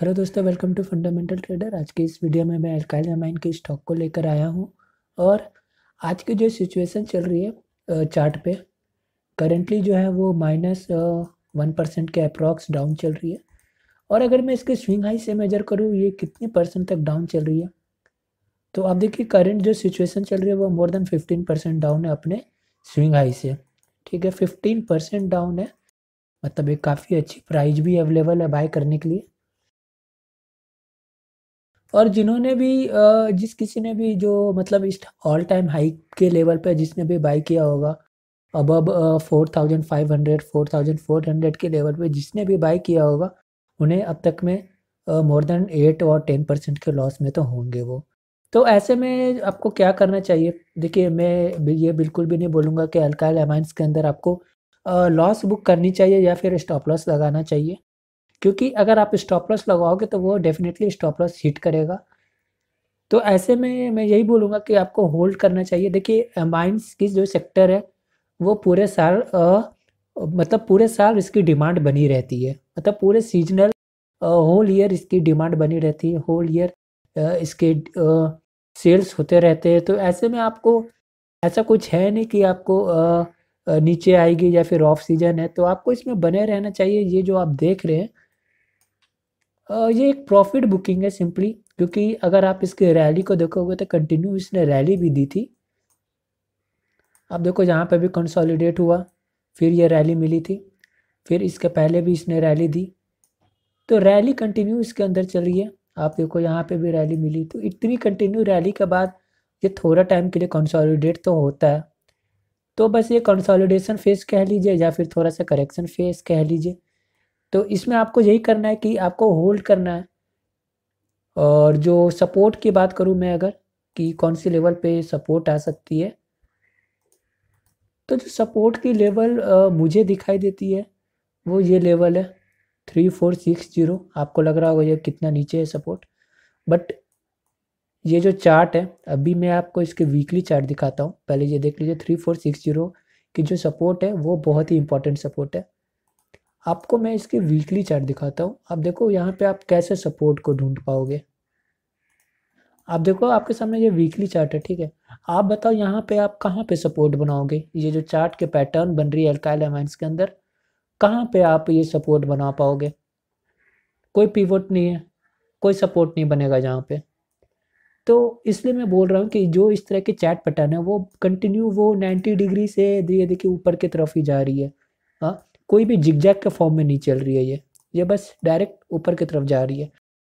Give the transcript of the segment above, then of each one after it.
hello दोस्तों welcome to fundamental trader आज के इस वीडियो में मैं अल्काइल अमाइन के स्टॉक को लेकर आया हूं और आज की जो सिचुएशन चल रही है चार्ट पे करेंटली जो है वो माइनस वन परसेंट के अप्रॉक्स डाउन चल रही है और अगर मैं इसके स्विंग हाई से मेजर करूँ ये कितने परसेंट तक डाउन चल रही है तो आप देखिए करेंट जो सिचुएशन चल रही है वो more than fifteen percent down है अपने स्विंग हाई से ठीक है फिफ्टीन परसेंट डाउन है मतलब एक काफ़ी अच्छी प्राइज़ भी अवेलेबल है बाय करने के लिए और जिन्होंने भी जिस किसी ने भी जो मतलब इस ऑल टाइम हाई के लेवल पे जिसने भी बाई किया होगा अब अब four thousand five hundred four thousand four hundred के लेवल पे जिसने भी बाई किया होगा उन्हें अब तक में मोर देन एट और टेन परसेंट के लॉस में तो होंगे वो तो ऐसे में आपको क्या करना चाहिए देखिए मैं ये बिल्कुल भी नहीं बोलूँगा कि अल्काइल एमाइंस के अंदर आपको लॉस बुक करनी चाहिए या फिर स्टॉप लॉस लगाना चाहिए क्योंकि अगर आप स्टॉप लॉस लगाओगे तो वो डेफिनेटली स्टॉप लॉस हिट करेगा तो ऐसे में मैं यही बोलूँगा कि आपको होल्ड करना चाहिए देखिए माइंस की जो सेक्टर है वो पूरे साल आ, मतलब पूरे साल इसकी डिमांड बनी रहती है मतलब पूरे सीजनल होल ईयर इसकी डिमांड बनी रहती है होल ईयर इसके सेल्स होते रहते हैं तो ऐसे में आपको ऐसा कुछ है नहीं कि आपको आ, नीचे आएगी या फिर ऑफ सीजन है तो आपको इसमें बने रहना चाहिए ये जो आप देख रहे हैं ये एक प्रॉफिट बुकिंग है सिंपली क्योंकि अगर आप इसके रैली को देखोगे तो कंटिन्यू इसने रैली भी दी थी आप देखो जहाँ पे भी कंसोलिडेट हुआ फिर ये रैली मिली थी फिर इसके पहले भी इसने रैली दी तो रैली कंटिन्यू इसके अंदर चल रही है आप देखो यहाँ पे भी रैली मिली तो इतनी कंटिन्यू रैली के बाद ये थोड़ा टाइम के लिए कंसोलिडेट तो होता है तो बस ये कंसोलिडेशन फेस कह लीजिए या फिर थोड़ा सा करेक्शन फेस कह लीजिए तो इसमें आपको यही करना है कि आपको होल्ड करना है और जो सपोर्ट की बात करूँ मैं अगर कि कौन सी लेवल पे सपोर्ट आ सकती है तो जो सपोर्ट की लेवल आ, मुझे दिखाई देती है वो ये लेवल है थ्री फोर सिक्स जीरो आपको लग रहा होगा ये कितना नीचे है सपोर्ट बट ये जो चार्ट है अभी मैं आपको इसके वीकली चार्ट दिखाता हूँ पहले ये देख लीजिए थ्री फोर सिक्स जीरो की जो सपोर्ट है वो बहुत ही इंपॉर्टेंट सपोर्ट है आपको मैं इसकी वीकली चार्ट दिखाता हूँ आप देखो यहाँ पे आप कैसे सपोर्ट को ढूंढ पाओगे आप देखो आपके सामने ये वीकली चार्ट है ठीक है आप बताओ यहाँ पे आप कहाँ पे सपोर्ट बनाओगे ये जो चार्ट के पैटर्न बन रही है अल्काइल एमाइंस के अंदर कहाँ पे आप ये सपोर्ट बना पाओगे कोई पिवट नहीं है कोई सपोर्ट नहीं बनेगा यहाँ पे तो इसलिए मैं बोल रहा हूँ कि जो इस तरह के चैट पैटर्न है वो कंटिन्यू वो नाइन्टी डिग्री से धीरे धीरे ऊपर की तरफ ही जा रही है हाँ कोई भी जिगजैग के फॉर्म में नहीं चल रही है ये ये बस डायरेक्ट ऊपर की तरफ जा रही है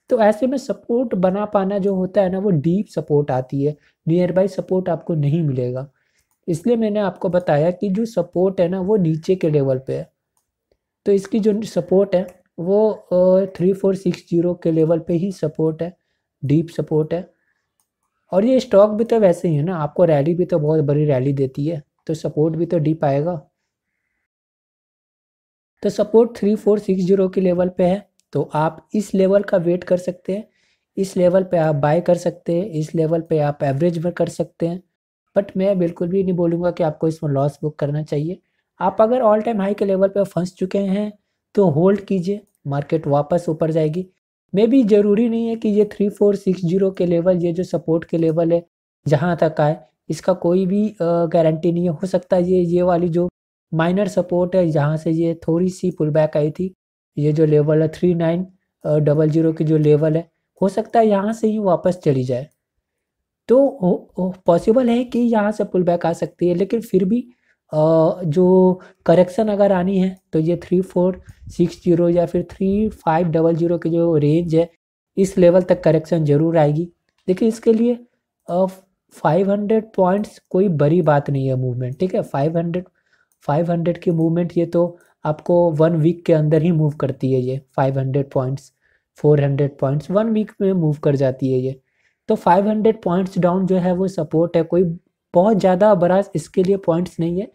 तो ऐसे में सपोर्ट बना पाना जो होता है ना वो डीप सपोर्ट आती है नियर बाई सपोर्ट आपको नहीं मिलेगा इसलिए मैंने आपको बताया कि जो सपोर्ट है ना वो नीचे के लेवल पे है तो इसकी जो सपोर्ट है वो थ्री फोर सिक्स जीरो के लेवल पे ही सपोर्ट है डीप सपोर्ट है और ये स्टॉक भी तो वैसे ही है ना आपको रैली भी तो बहुत बड़ी रैली देती है तो सपोर्ट भी तो डीप आएगा तो support three four six zero के लेवल पे है तो आप इस लेवल का वेट कर सकते हैं इस लेवल पे आप बाय कर सकते हैं इस लेवल पे आप एवरेज में कर सकते हैं बट मैं बिल्कुल भी नहीं बोलूँगा कि आपको इसमें लॉस बुक करना चाहिए आप अगर ऑल टाइम हाई के लेवल पर फंस चुके हैं तो होल्ड कीजिए मार्केट वापस ऊपर जाएगी मे भी ज़रूरी नहीं है कि ये थ्री फोर सिक्स जीरो के लेवल ये जो सपोर्ट के लेवल है जहाँ तक आए इसका कोई भी गारंटी नहीं है हो सकता है ये ये वाली जो माइनर सपोर्ट है जहाँ से ये थोड़ी सी पुल बैक आई थी ये जो लेवल है थ्री नाइन डबल जीरो की जो लेवल है हो सकता है यहाँ से ही वापस चली जाए तो पॉसिबल है कि यहाँ से पुल बैक आ सकती है लेकिन फिर भी जो करेक्शन अगर आनी है तो ये थ्री फोर सिक्स जीरो या फिर थ्री फाइव डबल जीरो की जो रेंज है इस लेवल तक करेक्शन ज़रूर आएगी लेकिन इसके लिए फाइव हंड्रेड पॉइंट्स कोई बड़ी बात नहीं है मूवमेंट ठीक है फाइव हंड्रेड 500 की मूवमेंट ये तो आपको वन वीक के अंदर ही मूव करती है ये 500 पॉइंट्स 400 पॉइंट्स वन वीक में मूव कर जाती है ये तो 500 पॉइंट्स डाउन जो है वो सपोर्ट है कोई बहुत ज़्यादा बराज इसके लिए पॉइंट्स नहीं है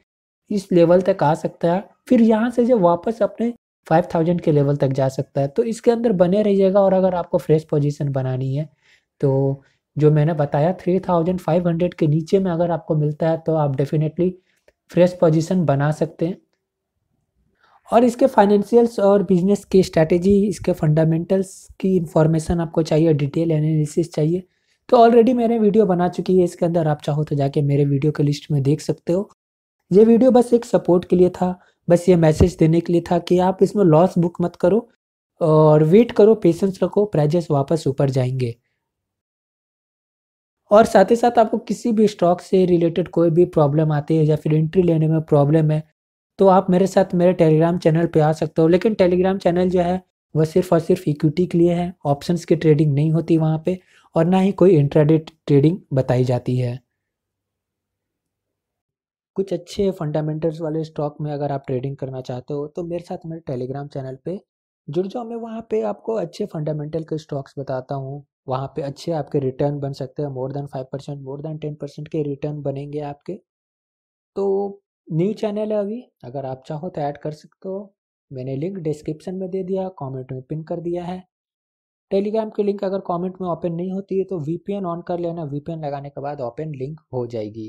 इस लेवल तक आ सकता है फिर यहाँ से जो वापस अपने 5000 के लेवल तक जा सकता है तो इसके अंदर बने रहिएगा और अगर आपको फ्रेश पोजीशन बनानी है तो जो मैंने बताया 3500 के नीचे में अगर आपको मिलता है तो आप डेफिनेटली फ्रेश पोजीशन बना सकते हैं और इसके फाइनेंशियल्स और बिजनेस की स्ट्रैटेजी इसके फंडामेंटल्स की इंफॉर्मेशन आपको चाहिए डिटेल एनालिसिस चाहिए तो ऑलरेडी मैंने वीडियो बना चुकी है इसके अंदर आप चाहो तो जाके मेरे वीडियो के लिस्ट में देख सकते हो ये वीडियो बस एक सपोर्ट के लिए था बस ये मैसेज देने के लिए था कि आप इसमें लॉस बुक मत करो और वेट करो पेशेंस रखो प्राइजेस वापस ऊपर जाएंगे और साथ ही साथ आपको किसी भी स्टॉक से रिलेटेड कोई भी प्रॉब्लम आती है या फिर एंट्री लेने में प्रॉब्लम है तो आप मेरे साथ मेरे टेलीग्राम चैनल पे आ सकते हो लेकिन टेलीग्राम चैनल जो है वह सिर्फ और सिर्फ इक्विटी के लिए है ऑप्शंस की ट्रेडिंग नहीं होती वहाँ पे और ना ही कोई इंट्राडे ट्रेडिंग बताई जाती है कुछ अच्छे फंडामेंटल्स वाले स्टॉक में अगर आप ट्रेडिंग करना चाहते हो तो मेरे साथ मेरे टेलीग्राम चैनल पे जुड़ जाओ मैं वहाँ पे आपको अच्छे फंडामेंटल के स्टॉक्स बताता हूँ वहाँ पे अच्छे आपके रिटर्न बन सकते हैं more than five percent more than ten percent के रिटर्न बनेंगे आपके तो न्यू चैनल है अभी अगर आप चाहो तो ऐड कर सकते हो मैंने लिंक डिस्क्रिप्शन में दे दिया कमेंट में पिन कर दिया है टेलीग्राम की लिंक अगर कमेंट में ओपन नहीं होती है तो वीपीएन ऑन कर लेना वीपीएन लगाने के बाद ओपन लिंक हो जाएगी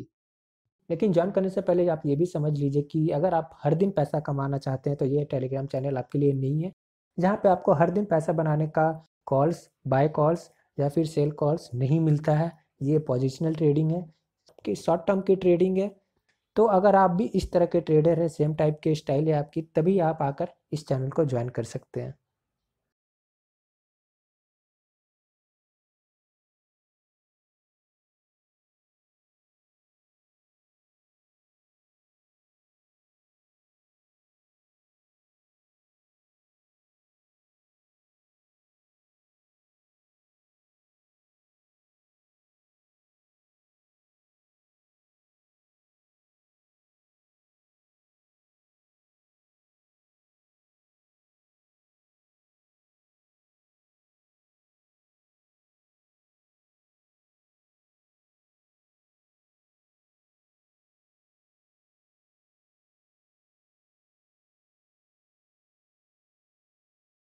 लेकिन ज्वाइन करने से पहले आप ये भी समझ लीजिए कि अगर आप हर दिन पैसा कमाना चाहते हैं तो ये टेलीग्राम चैनल आपके लिए नहीं है जहाँ पे आपको हर दिन पैसा बनाने का कॉल्स बाय कॉल्स या फिर सेल कॉल्स नहीं मिलता है ये पॉजिशनल ट्रेडिंग है कि शॉर्ट टर्म की ट्रेडिंग है तो अगर आप भी इस तरह के ट्रेडर हैं सेम टाइप के स्टाइल है आपकी तभी आप आकर इस चैनल को ज्वाइन कर सकते हैं